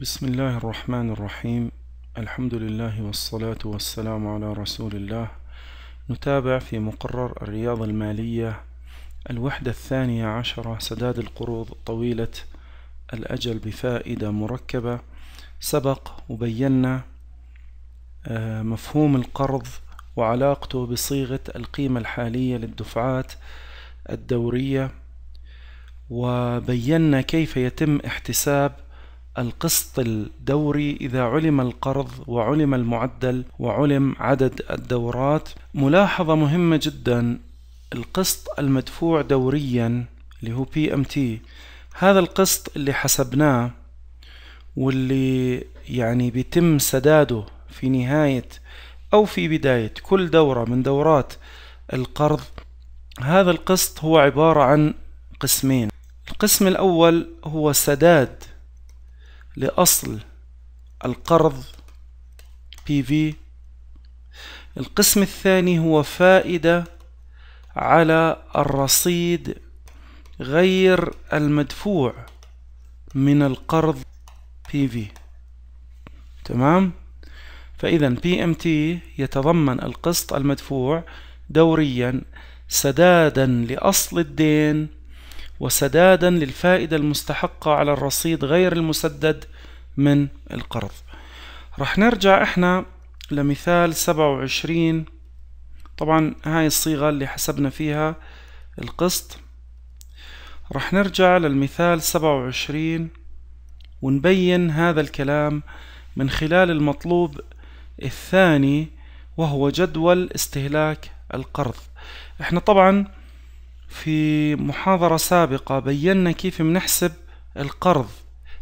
بسم الله الرحمن الرحيم الحمد لله والصلاة والسلام على رسول الله نتابع في مقرر الرياضة المالية الوحدة الثانية عشرة سداد القروض طويلة الأجل بفائدة مركبة سبق وبينا آه، مفهوم القرض وعلاقته بصيغة القيمة الحالية للدفعات الدورية وبينا كيف يتم احتساب القسط الدوري إذا علم القرض وعلم المعدل وعلم عدد الدورات ملاحظة مهمة جدا القسط المدفوع دوريا اللي هو PMT هذا القسط اللي حسبناه واللي يعني بيتم سداده في نهاية أو في بداية كل دورة من دورات القرض هذا القسط هو عبارة عن قسمين القسم الأول هو سداد لأصل القرض PV القسم الثاني هو فائدة على الرصيد غير المدفوع من القرض PV تمام فإذا PMT يتضمن القسط المدفوع دوريا سدادا لأصل الدين وسدادا للفائدة المستحقة على الرصيد غير المسدد من القرض رح نرجع احنا لمثال سبعة وعشرين طبعا هاي الصيغة اللي حسبنا فيها القسط رح نرجع للمثال سبعة وعشرين ونبين هذا الكلام من خلال المطلوب الثاني وهو جدول استهلاك القرض احنا طبعا في محاضرة سابقة بينا كيف بنحسب القرض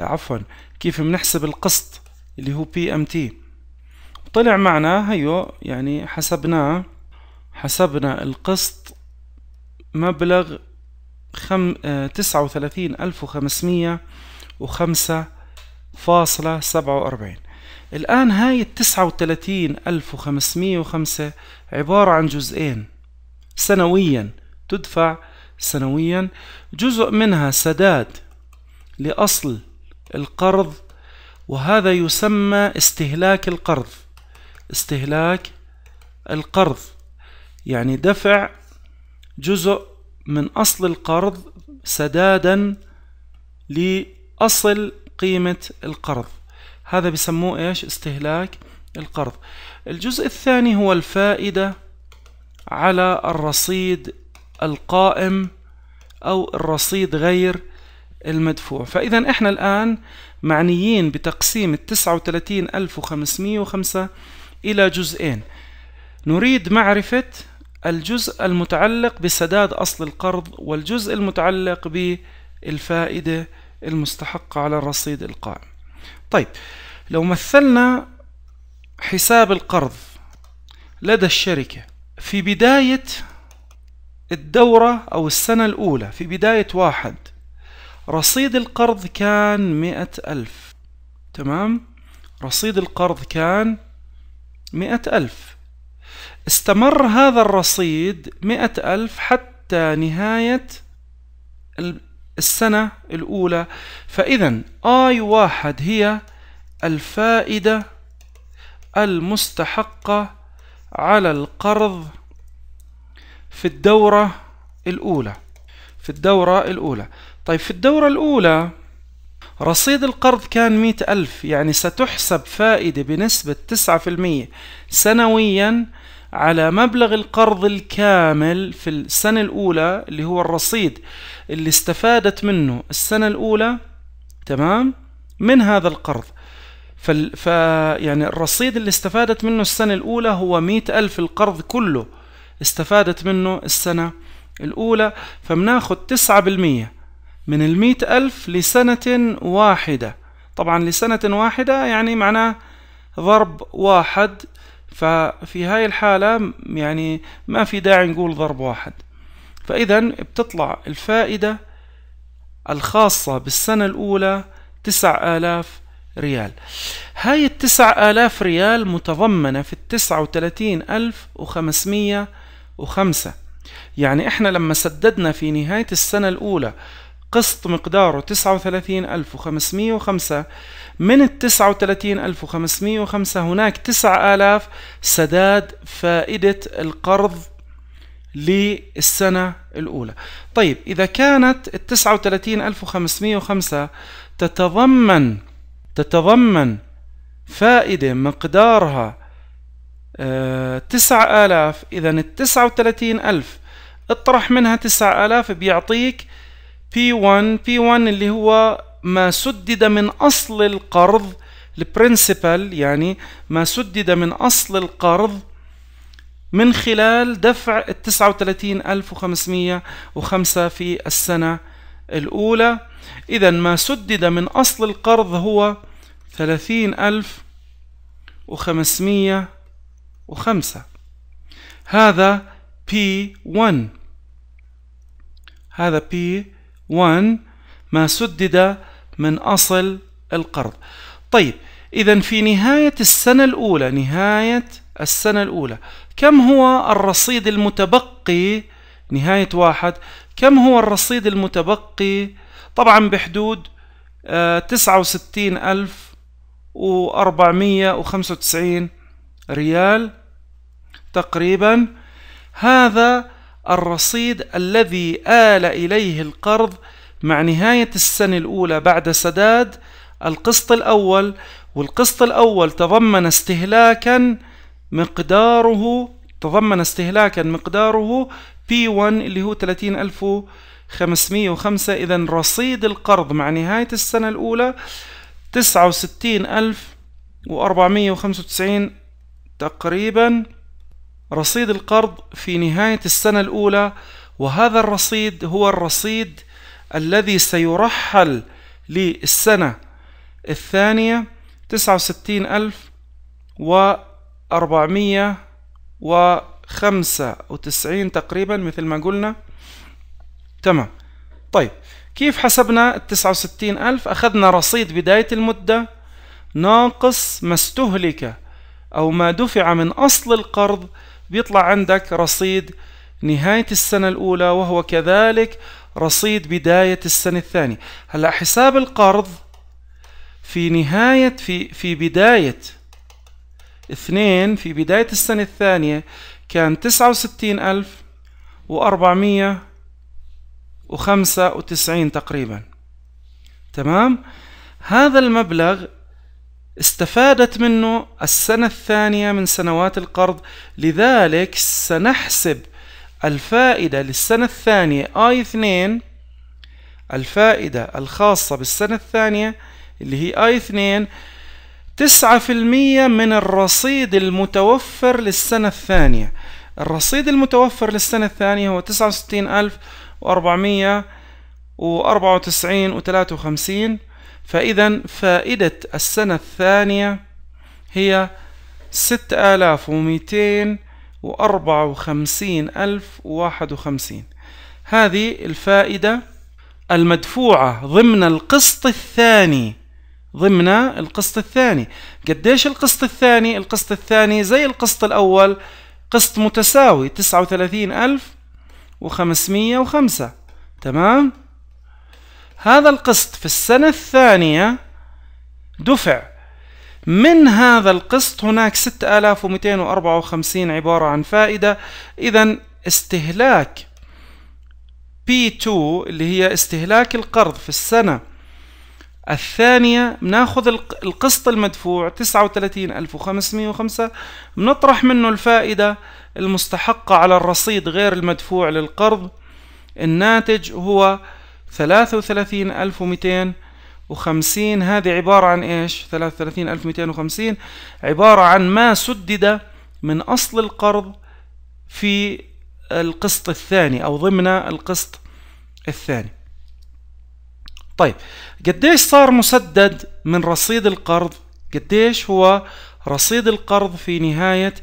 عفوا كيف بنحسب القسط اللي هو بي ام تي طلع معنا هيو يعني حسبناه حسبنا القسط مبلغ خم... آه، تسعة وثلاثين ألف وخمسمية وخمسة فاصلة سبعة وأربعين الآن هاي التسعة وثلاثين ألف وخمسمية وخمسة عبارة عن جزئين سنويا تدفع سنويا جزء منها سداد لأصل القرض وهذا يسمى استهلاك القرض استهلاك القرض يعني دفع جزء من أصل القرض سدادا لأصل قيمة القرض هذا بسموه إيش استهلاك القرض الجزء الثاني هو الفائدة على الرصيد القائم أو الرصيد غير المدفوع فإذا إحنا الآن معنيين بتقسيم ال 39505 إلى جزئين نريد معرفة الجزء المتعلق بسداد أصل القرض والجزء المتعلق بالفائدة المستحقة على الرصيد القائم طيب لو مثلنا حساب القرض لدى الشركة في بداية الدورة أو السنة الأولى في بداية واحد رصيد القرض كان مئة ألف تمام رصيد القرض كان مئة ألف استمر هذا الرصيد مئة ألف حتى نهاية السنة الأولى فإذا آي واحد هي الفائدة المستحقة على القرض في الدورة الأولى في الدورة الأولى طيب في الدورة الأولى رصيد القرض كان مئة ألف يعني ستحسب فائدة بنسبة تسعة في المية سنويا على مبلغ القرض الكامل في السنة الأولى اللي هو الرصيد اللي استفادت منه السنة الأولى تمام من هذا القرض فال... ف يعني الرصيد اللي استفادت منه السنة الأولى هو مئة ألف القرض كله استفادت منه السنة الأولى فمناخد تسعة بالمية من المية ألف لسنة واحدة طبعا لسنة واحدة يعني معناه ضرب واحد ففي هاي الحالة يعني ما في داعي نقول ضرب واحد فإذا بتطلع الفائدة الخاصة بالسنة الأولى تسع آلاف ريال هاي التسع آلاف ريال متضمنة في التسعة وتلاتين ألف وخمسمية وخمسة يعني احنا لما سددنا في نهاية السنة الأولى قسط مقداره تسعة وثلاثين ألف وخمسمائة وخمسة من التسعة وثلاثين ألف وخمسمائة وخمسة هناك تسعة آلاف سداد فائدة القرض للسنة الأولى طيب إذا كانت التسعة وثلاثين ألف وخمسمائة وخمسة تتضمن تتضمن فائدة مقدارها تسعة آلاف إذا التسعة وثلاثين ألف اطرح منها تسعة آلاف بيعطيك P1 P1 اللي هو ما سدد من أصل القرض البرنسبل يعني ما سدد من أصل القرض من خلال دفع ال 39505 في السنة الأولى إذا ما سدد من أصل القرض هو 30500 وخمسة هذا P1 هذا P1 ما سدد من أصل القرض طيب إذا في نهاية السنة الأولى نهاية السنة الأولى كم هو الرصيد المتبقي نهاية واحد كم هو الرصيد المتبقي طبعا بحدود آه، تسعة وستين ألف وأربعمية وخمسة وتسعين ريال تقريبا هذا الرصيد الذي آل إليه القرض مع نهاية السنة الأولى بعد سداد القسط الأول والقسط الأول تضمن استهلاكا مقداره تضمن استهلاكا مقداره P1 اللي هو 30505 إذا رصيد القرض مع نهاية السنة الأولى 69495 تقريبا رصيد القرض في نهاية السنة الأولى وهذا الرصيد هو الرصيد الذي سيرحل للسنة الثانية تسعة وستين ألف وأربعمية وخمسة وتسعين تقريبا مثل ما قلنا تمام طيب كيف حسبنا التسعة وستين ألف أخذنا رصيد بداية المدة ناقص ما استهلك أو ما دفع من أصل القرض بيطلع عندك رصيد نهاية السنة الأولى وهو كذلك رصيد بداية السنة الثانية هلا حساب القرض في نهاية في في بداية اثنين في بداية السنة الثانية كان تسعة وستين ألف وأربعمية وخمسة وتسعين تقريبا تمام هذا المبلغ استفادت منه السنة الثانية من سنوات القرض لذلك سنحسب الفائدة للسنة الثانية I 2 الفائدة الخاصة بالسنة الثانية اللي هي I 2 تسعة في المية من الرصيد المتوفر للسنة الثانية الرصيد المتوفر للسنة الثانية هو تسعة وستين ألف وأربعمية وأربعة وتسعين وخمسين فإذا فائدة السنة الثانية هي ستة آلاف وميتين وأربعة وخمسين ألف وواحد وخمسين هذه الفائدة المدفوعة ضمن القسط الثاني ضمن القسط الثاني قديش القسط الثاني القسط الثاني زي القسط الأول قسط متساوي تسعة وثلاثين ألف وخمسمية وخمسة تمام هذا القسط في السنة الثانية دفع من هذا القسط هناك 6254 عبارة عن فائدة إذا استهلاك P2 اللي هي استهلاك القرض في السنة الثانية بناخذ القسط المدفوع 39505 بنطرح منه الفائدة المستحقة على الرصيد غير المدفوع للقرض الناتج هو ثلاثة وثلاثين ألف ومئتين وخمسين هذه عبارة عن إيش ثلاثة وثلاثين ألف ومئتين وخمسين عبارة عن ما سدد من أصل القرض في القسط الثاني أو ضمن القسط الثاني طيب قديش صار مسدد من رصيد القرض قديش هو رصيد القرض في نهاية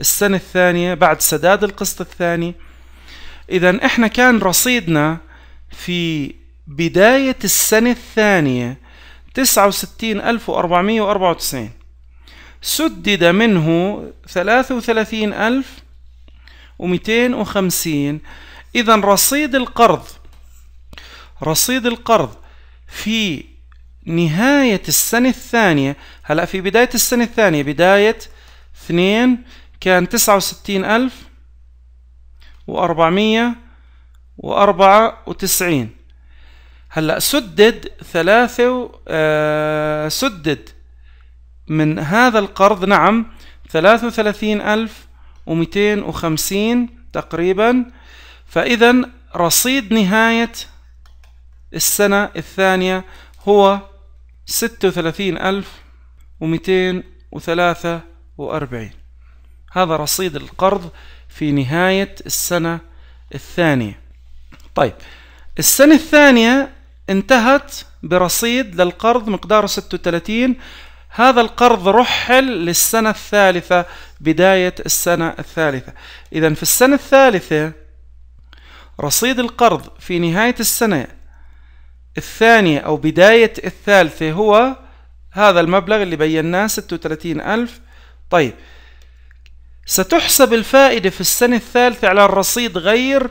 السنة الثانية بعد سداد القسط الثاني إذا إحنا كان رصيدنا في بداية السنة الثانية تسعة وستين ألف وأربعة وتسعين سدد منه ثلاثة وثلاثين ألف ومئتين وخمسين إذا رصيد القرض رصيد القرض في نهاية السنة الثانية هلأ في بداية السنة الثانية بداية اثنين كان تسعة وستين ألف وأربعة وتسعين هلا سدد ثلاثة و... آه سدد من هذا القرض نعم ثلاثة وثلاثين ألف ومئتين وخمسين تقريبا فإذا رصيد نهاية السنة الثانية هو ستة وثلاثين ألف ومئتين وثلاثة وأربعين هذا رصيد القرض في نهاية السنة الثانية طيب السنة الثانية انتهت برصيد للقرض مقداره 36 هذا القرض رحل للسنة الثالثة بداية السنة الثالثة إذا في السنة الثالثة رصيد القرض في نهاية السنة الثانية أو بداية الثالثة هو هذا المبلغ اللي بيناه 36 ألف طيب ستحسب الفائدة في السنة الثالثة على الرصيد غير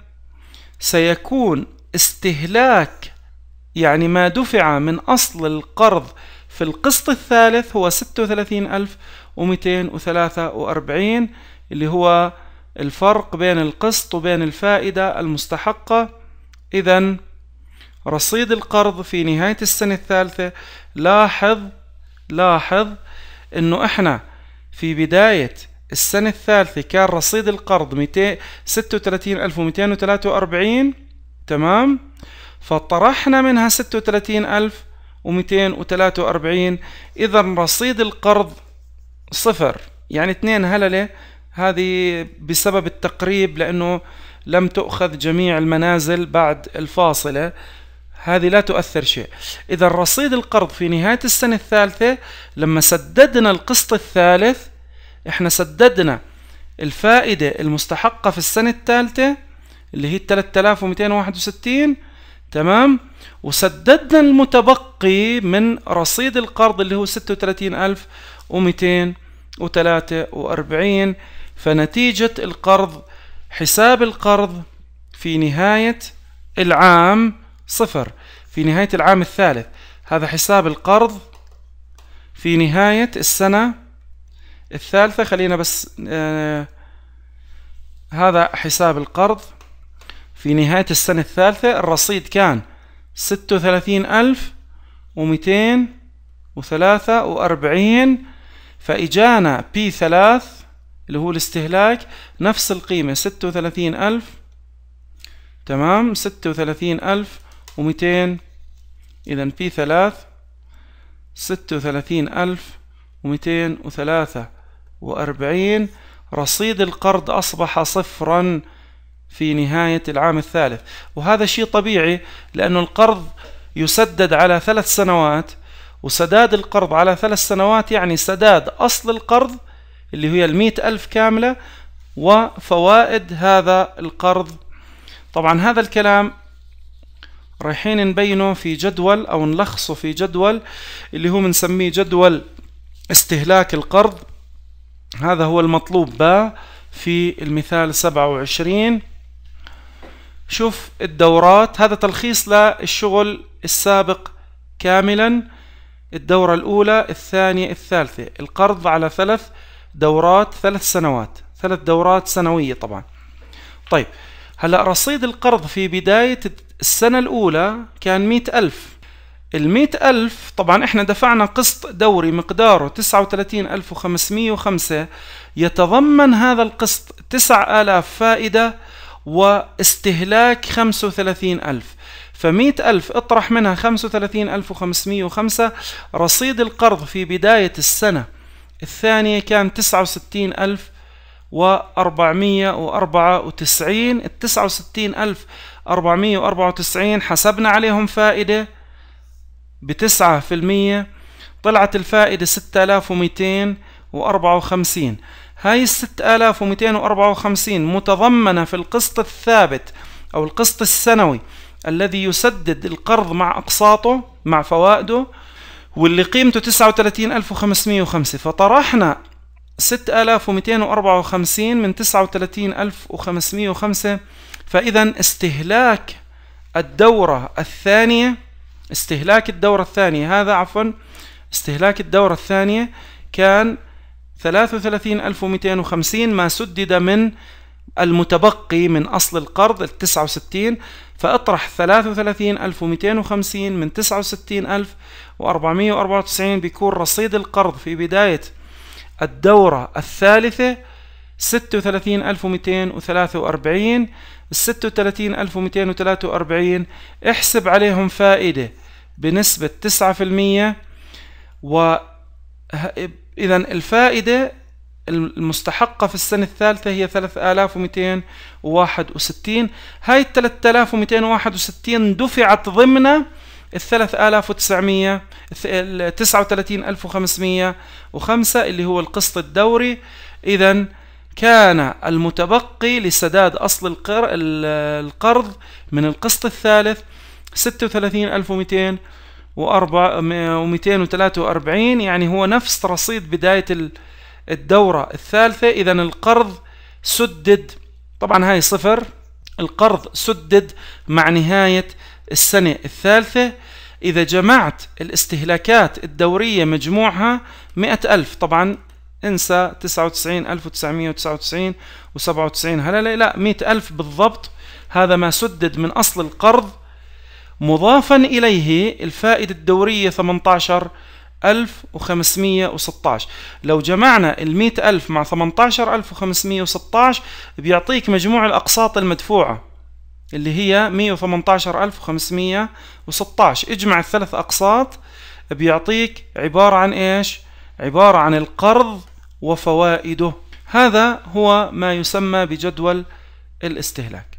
سيكون استهلاك يعني ما دفع من أصل القرض في القسط الثالث هو 36243 اللي هو الفرق بين القسط وبين الفائدة المستحقة إذا رصيد القرض في نهاية السنة الثالثة لاحظ لاحظ إنه إحنا في بداية السنة الثالثة كان رصيد القرض 236243 تمام فطرحنا منها 36243 إذا رصيد القرض صفر يعني اثنين هللة هذه بسبب التقريب لأنه لم تؤخذ جميع المنازل بعد الفاصلة هذه لا تؤثر شيء إذا رصيد القرض في نهاية السنة الثالثة لما سددنا القسط الثالث احنا سددنا الفائدة المستحقة في السنة الثالثة اللي هي 3261 تمام وسددنا المتبقي من رصيد القرض اللي هو 36243 فنتيجة القرض حساب القرض في نهاية العام صفر في نهاية العام الثالث هذا حساب القرض في نهاية السنة الثالثة خلينا بس آه هذا حساب القرض في نهاية السنة الثالثة الرصيد كان ستة وثلاثين ألف ومئتين وثلاثة وأربعين فإجانا بي ثلاث اللي هو الاستهلاك نفس القيمة ستة وثلاثين ألف تمام ستة وثلاثين ألف ومئتين إذا بي ثلاث ستة وثلاثين ألف ومئتين وثلاثة وأربعين رصيد القرض أصبح صفرا في نهاية العام الثالث وهذا شيء طبيعي لأن القرض يسدد على ثلاث سنوات وسداد القرض على ثلاث سنوات يعني سداد أصل القرض اللي هي المئة ألف كاملة وفوائد هذا القرض طبعا هذا الكلام رايحين نبينه في جدول أو نلخصه في جدول اللي هو بنسميه جدول استهلاك القرض هذا هو المطلوب ب في المثال 27 شوف الدورات هذا تلخيص للشغل السابق كاملا الدورة الأولى الثانية الثالثة القرض على ثلاث دورات ثلاث سنوات ثلاث دورات سنوية طبعا طيب هلأ رصيد القرض في بداية السنة الأولى كان مئة ألف المئة ألف طبعا احنا دفعنا قسط دوري مقداره تسعة ألف وخمسمية وخمسة يتضمن هذا القسط 9000 آلاف فائدة واستهلاك خمسة وثلاثين ألف فمئة ألف اطرح منها خمسة وثلاثين ألف وخمسمية وخمسة رصيد القرض في بداية السنة الثانية كان تسعة وستين ألف وأربعمية وأربعة وتسعين التسعة وستين ألف أربعمية وأربعة وتسعين حسبنا عليهم فائدة بتسعة في المية طلعت الفائدة ستة آلاف وميتين وأربعة وخمسين هاي الستة آلاف وميتين وأربعة وخمسين متضمنة في القسط الثابت أو القسط السنوي الذي يسدد القرض مع أقساطه مع فوائده واللي قيمته تسعة وثلاثين ألف وخمسمائة وخمسة فطرحنا ستة آلاف وميتين وأربعة وخمسين من تسعة وثلاثين ألف وخمسمائة وخمسة فإذا استهلاك الدورة الثانية استهلاك الدورة الثانية هذا عفوا استهلاك الدورة الثانية كان 33250 ما سدد من المتبقي من أصل القرض ال 69 فاطرح 33250 من 69494 بيكون رصيد القرض في بداية الدورة الثالثة 36243 ال 36243 احسب عليهم فائدة بنسبة 9% و إذا الفائدة المستحقة في السنة الثالثة هي 3261 هاي 3261 دفعت ضمن ال 3900 ال 39505 اللي هو القسط الدوري اذا كان المتبقي لسداد أصل القر... القرض من القسط الثالث ستة وثلاثين ألف ومئتين ومئتين وثلاثة وأربعين يعني هو نفس رصيد بداية الدورة الثالثة إذا القرض سدد طبعا هاي صفر القرض سدد مع نهاية السنة الثالثة إذا جمعت الاستهلاكات الدورية مجموعها مئة ألف طبعا انسى 99999 و97 هلله لا 100000 بالضبط هذا ما سدد من أصل القرض مضافا إليه الفائدة الدورية 18516 لو جمعنا ال 100000 مع 18516 بيعطيك مجموع الأقساط المدفوعة اللي هي 118516 اجمع الثلاث أقساط بيعطيك عبارة عن إيش؟ عبارة عن القرض وفوائده هذا هو ما يسمى بجدول الاستهلاك